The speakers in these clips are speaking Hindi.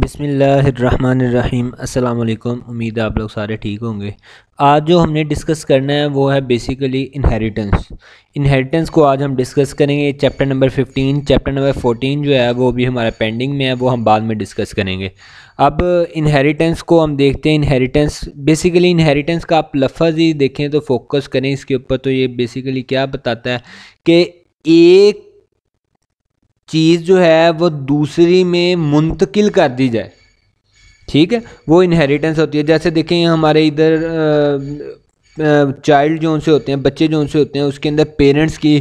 बिसमीम् अल्लाम उम्मीद है आप लोग सारे ठीक होंगे आज जो हमने डिस्कस करना है वो है बेसिकली इनहेरिटेंस इनहेरिटेंस को आज हम डिस्कस करेंगे चैप्टर नंबर 15 चैप्टर नंबर 14 जो है वो भी हमारा पेंडिंग में है वो हम बाद में डिस्कस करेंगे अब इनहेरिटेंस को हम देखते हैं इनहेरिटेंस बेसिकली इनहेरिटेंस का आप लफज ही देखें तो फोकस करें इसके ऊपर तो ये बेसिकली क्या बताता है कि एक चीज़ जो है वो दूसरी में मुंतकिल कर दी जाए ठीक है वो इनहेरिटेंस होती है जैसे देखें हमारे इधर चाइल्ड जो से होते हैं बच्चे जो से होते हैं उसके अंदर पेरेंट्स की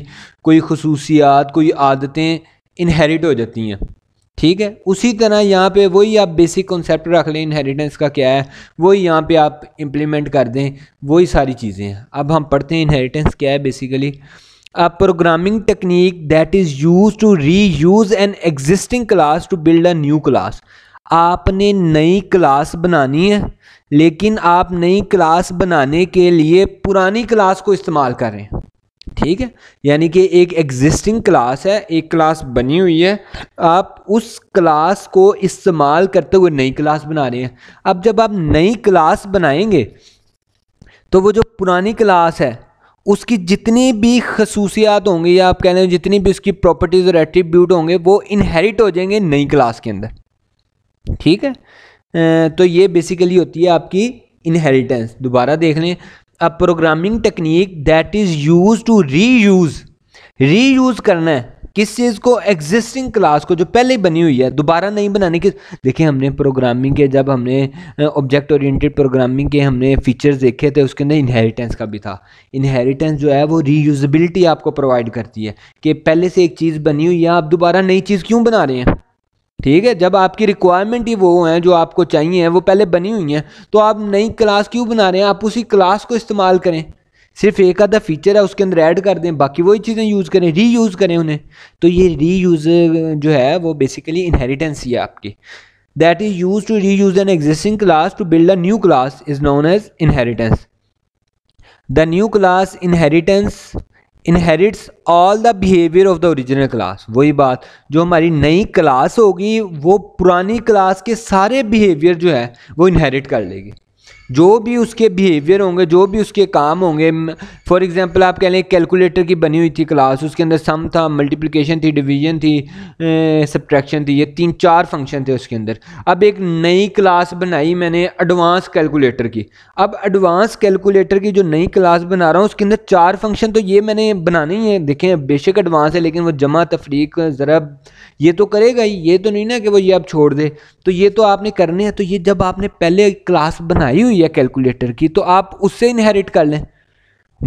कोई खसूसियात कोई आदतें इनहेरिट हो जाती हैं ठीक है उसी तरह यहाँ पे वही आप बेसिक कॉन्सेप्ट रख लें इनहेरिटेंस का क्या है वही यहाँ पे आप इम्प्लीमेंट कर दें वही सारी चीज़ें हैं अब हम पढ़ते हैं इनहेरिटेंस क्या है basically a programming technique that is used to reuse an existing class to build a new class आपने नई क्लास बनानी है लेकिन आप नई क्लास बनाने के लिए पुरानी क्लास को इस्तेमाल कर रहे हैं ठीक है यानी कि एक एग्जिस्टिंग क्लास है एक क्लास बनी हुई है आप उस क्लास को इस्तेमाल करते हुए नई क्लास बना रहे हैं अब जब आप नई क्लास बनाएंगे तो वो जो पुरानी क्लास है उसकी जितनी भी खसूसियात होंगी या आप कह रहे हो जितनी भी उसकी प्रॉपर्टीज़ और एट्रीब्यूट होंगे वो इनहेरिट हो जाएंगे नई क्लास के अंदर ठीक है तो ये बेसिकली होती है आपकी इनहेरिटेंस दोबारा देख लें अब programming technique that is use to reuse reuse करना है किस चीज़ को एग्जिस्टिंग क्लास को जो पहले बनी हुई है दोबारा नहीं बनाने की देखिए हमने प्रोग्रामिंग के जब हमने ऑब्जेक्ट ओरिएंटेड प्रोग्रामिंग के हमने फीचर्स देखे थे उसके अंदर इनहेरिटेंस का भी था इनहेरिटेंस जो है वो रीयूजबिलिटी आपको प्रोवाइड करती है कि पहले से एक चीज़ बनी हुई है आप दोबारा नई चीज़ क्यों बना रहे हैं ठीक है जब आपकी रिक्वायरमेंट ही वो हैं जो आपको चाहिए वो पहले बनी हुई हैं तो आप नई क्लास क्यों बना रहे हैं आप उसी क्लास को इस्तेमाल करें सिर्फ एक आधा फीचर है उसके अंदर ऐड कर दें बाकी वही चीज़ें यूज़ करें री यूज़ करें उन्हें तो ये री यूज़ जो है वो बेसिकली इनहेरिटेंस ही है आपकी that is use to reuse an existing class to build a new class is known as inheritance the new class inheritance inherits all the behaviour of the original class वही बात जो हमारी नई क्लास होगी वो पुरानी क्लास के सारे बिहेवियर जो है वो इनहेरिट कर लेगी जो भी उसके बिहेवियर होंगे जो भी उसके काम होंगे फॉर एग्जांपल आप कह लें कैलकुलेटर की बनी हुई थी क्लास उसके अंदर सम था मल्टीप्लिकेशन थी डिवीजन थी सब्ट्रैक्शन थी ये तीन चार फंक्शन थे उसके अंदर अब एक नई क्लास बनाई मैंने एडवांस कैलकुलेटर की अब एडवांस कैलकुलेटर की जो नई क्लास बना रहा हूँ उसके अंदर चार फंक्शन तो ये मैंने बनाने ही है देखें बेशक एडवांस है लेकिन वो जमा तफरीक ज़रा ये तो करेगा ही ये तो नहीं ना कि वो ये आप छोड़ दे तो ये तो आपने करने हैं तो ये जब आपने पहले क्लास बनाई हुई होती है कैलकुलेटर की तो आप उससे इनहेरिट कर लें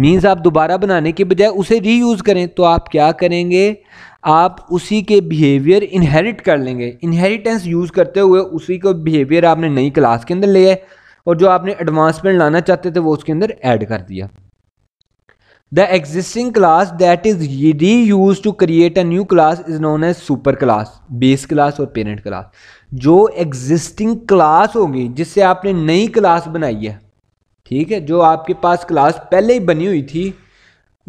मीन्स आप दोबारा बनाने के बजाय उसे रीयूज़ करें तो आप क्या करेंगे आप उसी के बिहेवियर इनहेरिट कर लेंगे इनहेरिटेंस यूज़ करते हुए उसी को बिहेवियर आपने नई क्लास के अंदर ले आए और जो आपने एडवांसमेंट लाना चाहते थे वो उसके अंदर ऐड कर दिया the existing class that is reuse to create a new class is known as super class base class और पेरेंट क्लास जो एग्जिस्टिंग क्लास होगी जिससे आपने नई क्लास बनाई है ठीक है जो आपके पास क्लास पहले ही बनी हुई थी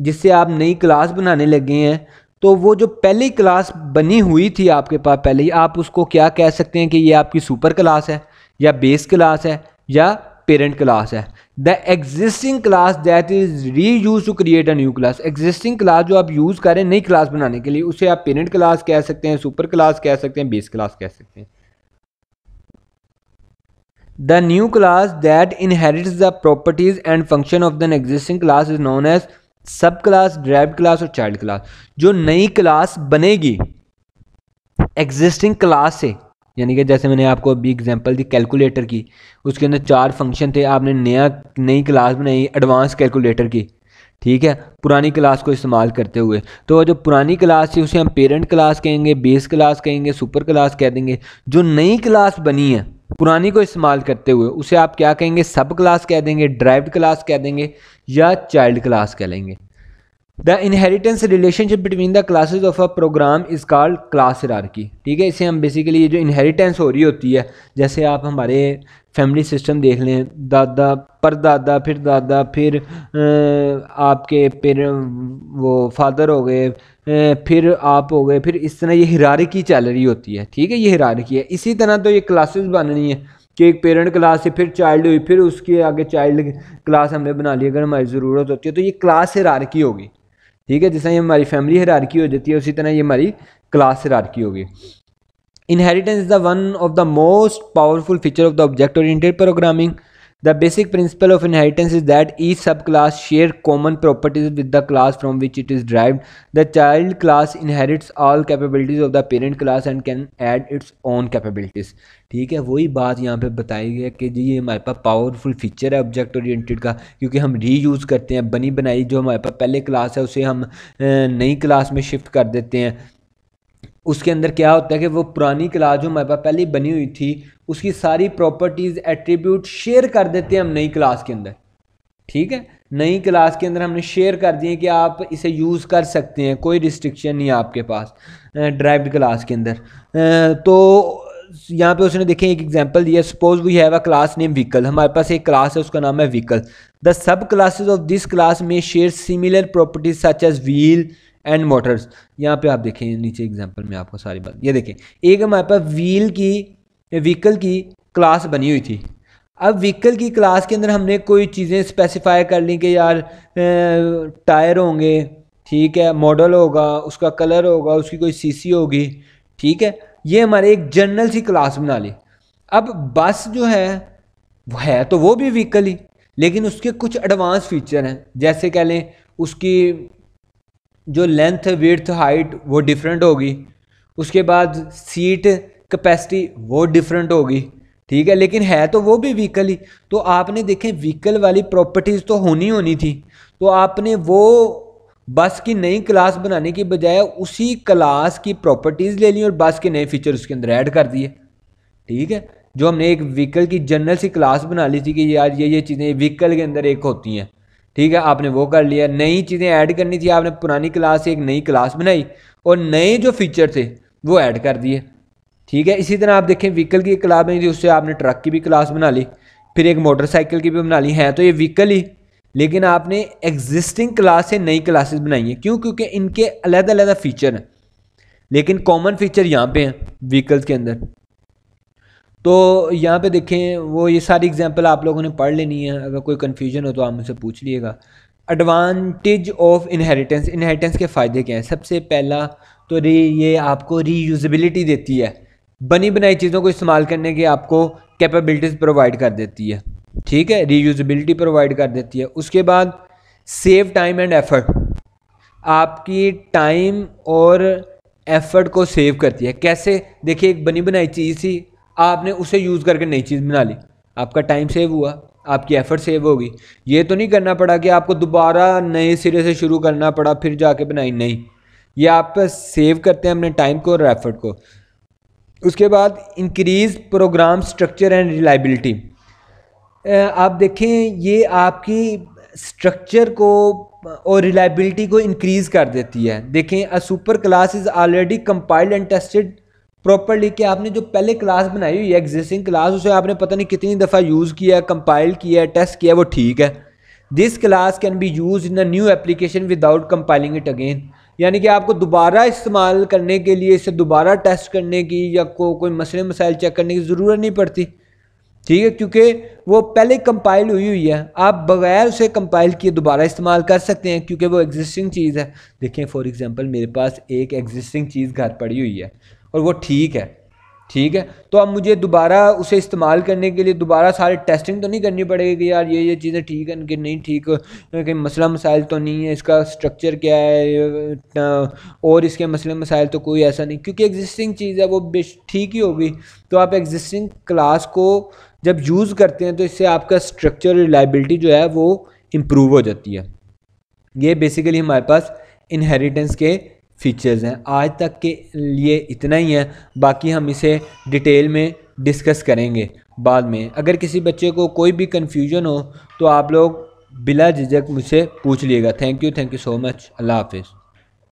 जिससे आप नई क्लास बनाने लगे हैं तो वो जो पहली क्लास बनी हुई थी आपके पास पहले ही आप उसको क्या कह सकते हैं कि ये आपकी सुपर क्लास है या बेस क्लास है या पेरेंट क्लास है the existing class that is reuse to create a new class existing class जो आप यूज़ करें नई क्लास बनाने के लिए उसे आप पेरेंट क्लास कह सकते हैं सुपर क्लास कह सकते हैं बेस क्लास कह सकते हैं the new class that inherit the properties and function of an existing class is known as sub class derived class और चाइल्ड क्लास जो नई क्लास बनेगी एग्जिस्टिंग क्लास से यानी कि जैसे मैंने आपको अभी एग्जांपल दी कैलकुलेटर की उसके अंदर चार फंक्शन थे आपने नया नई क्लास बनाई एडवांस कैलकुलेटर की ठीक है पुरानी क्लास को इस्तेमाल करते हुए तो जो पुरानी क्लास थी उसे हम पेरेंट क्लास कहेंगे बेस क्लास कहेंगे सुपर क्लास कह देंगे जो नई क्लास बनी है पुरानी को इस्तेमाल करते हुए उसे आप क्या कहेंगे सब क्लास कह देंगे ड्राइव्ड क्लास कह देंगे या चाइल्ड क्लास कह लेंगे the inheritance relationship between the classes of a program is called class hierarchy ठीक है इसे हम बेसिकली ये जो इनहेरिटेंस हो रही होती है जैसे आप हमारे फैमिली सिस्टम देख लें दादा परदादा फिर दादा फिर आपके पेर वो फादर हो गए फिर आप हो गए फिर इस तरह ये हिरारकी चल रही होती है ठीक है ये हिरारकी है इसी तरह तो ये क्लासेस बननी है कि एक पेरेंट क्लास से फिर चाइल्ड हुई फिर उसके आगे चाइल्ड क्लास हमने बना ली अगर हमारी ज़रूरत होती है तो ये क्लास हिरारकी होगी ठीक है जिस तरह ये हमारी फैमिली हिरारकी हो जाती है उसी तरह ये हमारी क्लास हिरारकी होगी Inheritance is the one of the most powerful feature of the object-oriented programming. The basic principle of inheritance is that each subclass share common properties with the class from which it is derived. The child class inherits all capabilities of the parent class and can add its own capabilities. ठीक है वही बात यहाँ पे बताई गई है कि जी ये हमारे पास पावरफुल फीचर है ऑब्जेक्ट ओरिएंटेड का क्योंकि हम री यूज़ करते हैं बनी बनाई जो हमारे पास पहले क्लास है उसे हम नई क्लास में शिफ्ट कर देते हैं उसके अंदर क्या होता है कि वो पुरानी क्लास जो हमारे पास पहले बनी हुई थी उसकी सारी प्रॉपर्टीज़ एट्रीब्यूट शेयर कर देते हैं हम नई क्लास के अंदर ठीक है नई क्लास के अंदर हमने शेयर कर दिए कि आप इसे यूज़ कर सकते हैं कोई रिस्ट्रिक्शन नहीं आपके पास ड्राइव्ड क्लास के अंदर तो यहाँ पे उसने देखें एक एग्जांपल दिया suppose we have a class name vehicle हमारे पास एक क्लास है उसका नाम है vehicle the sub classes of this class में share similar properties such as wheel and motors यहाँ पे आप देखें नीचे एग्जांपल में आपको सारी बात ये देखें एक हमारे पास व्हील की व्हीकल की क्लास बनी हुई थी अब व्हीकल की क्लास के अंदर हमने कोई चीज़ें स्पेसिफाई कर ली कि यार टायर होंगे ठीक है मॉडल होगा उसका कलर होगा उसकी कोई सीसी होगी ठीक है ये हमारे एक जनरल सी क्लास बना ली अब बस जो है वो है तो वो भी व्हीकल ही लेकिन उसके कुछ एडवांस फीचर हैं जैसे कह लें उसकी जो लेंथ वर्थ हाइट वो डिफरेंट होगी उसके बाद सीट कैपेसिटी वो डिफरेंट होगी ठीक है लेकिन है तो वो भी व्हीकल ही तो आपने देखें व्हीकल वाली प्रॉपर्टीज़ तो होनी होनी थी तो आपने वो बस की नई क्लास बनाने की बजाय उसी क्लास की प्रॉपर्टीज़ ले ली और बस के नए फीचर उसके अंदर ऐड कर दिए ठीक है जो हमने एक व्हीकल की जनरल सी क्लास बना ली थी कि यार ये ये चीज़ें व्हीकल के अंदर एक होती हैं ठीक है आपने वो कर लिया नई चीज़ें ऐड करनी थी आपने पुरानी क्लास से एक नई क्लास बनाई और नए जो फीचर थे वो ऐड कर दिए ठीक है इसी तरह आप देखें व्हीकल की क्लास बनी थी उससे आपने ट्रक की भी क्लास बना ली फिर एक मोटरसाइकिल की भी बना ली है तो ये व्हीकल ही लेकिन आपने एग्जिस्टिंग क्लास से नई क्लासेस बनाई हैं क्यों क्योंकि इनके अलग अलग फीचर हैं लेकिन कॉमन फीचर यहाँ पे हैं व्हीकल्स के अंदर तो यहाँ पे देखें वो ये सारी एग्जांपल आप लोगों ने पढ़ लेनी है अगर कोई कन्फ्यूजन हो तो आप मुझसे पूछ लीजिएगा एडवांटेज ऑफ इनहेरिटेंस इनहेरिटेंस के फ़ायदे क्या हैं सबसे पहला तो री ये आपको रीयूजबिलिटी देती है बनी बनाई चीज़ों को इस्तेमाल करने की आपको कैपेबिलिटीज़ प्रोवाइड कर देती है ठीक है रीयूजबिलिटी प्रोवाइड कर देती है उसके बाद सेव टाइम एंड एफर्ट आपकी टाइम और एफर्ट को सेव करती है कैसे देखिए एक बनी बनाई चीज़ थी आपने उसे यूज़ करके नई चीज़ बना ली आपका टाइम सेव हुआ आपकी एफर्ट सेव होगी ये तो नहीं करना पड़ा कि आपको दोबारा नए सिरे से शुरू करना पड़ा फिर जाके बनाई नहीं ये आप सेव करते हैं अपने टाइम को और एफर्ट को उसके बाद increase program structure and reliability आप देखें ये आपकी स्ट्रक्चर को और रिलायबिलिटी को इंक्रीज़ कर देती है देखें a super class is already compiled and tested properly कि आपने जो पहले क्लास बनाई हुई है एग्जिस्टिंग क्लास उसे आपने पता नहीं कितनी दफ़ा यूज़ किया कंपाइल किया टेस्ट किया वो ठीक है this class can be used in a new application without compiling it again यानी कि आपको दोबारा इस्तेमाल करने के लिए इसे दोबारा टेस्ट करने की या को कोई मसले मसाइल चेक करने की ज़रूरत नहीं पड़ती ठीक है क्योंकि वो पहले कंपाइल हुई हुई है आप बगैर उसे कंपाइल किए दोबारा इस्तेमाल कर सकते हैं क्योंकि वो एग्जिस्टिंग चीज़ है देखें फॉर एग्जांपल मेरे पास एक एग्जिस्टिंग चीज़ घर पड़ी हुई है और वो ठीक है ठीक है तो अब मुझे दोबारा उसे इस्तेमाल करने के लिए दोबारा सारे टेस्टिंग तो नहीं करनी पड़ेगी कि यार ये ये चीज़ें ठीक हैं कि नहीं ठीक कहीं मसला मसाइल तो नहीं है इसका स्ट्रक्चर क्या है और इसके मसले मसाइल तो कोई ऐसा नहीं क्योंकि एग्जिस्टिंग चीज़ है वो ठीक ही होगी तो आप एग्जिस्टिंग क्लास को जब यूज़ करते हैं तो इससे आपका स्ट्रक्चर रिलाइबिलिटी जो है वो इम्प्रूव हो जाती है ये बेसिकली हमारे पास इनहेरिटेंस के फीचर्स हैं आज तक के लिए इतना ही है बाकी हम इसे डिटेल में डिस्कस करेंगे बाद में अगर किसी बच्चे को कोई भी कन्फ्यूजन हो तो आप लोग बिला झिझक मुझसे पूछ लिएगा thank you thank you so much अल्लाह हाफिज़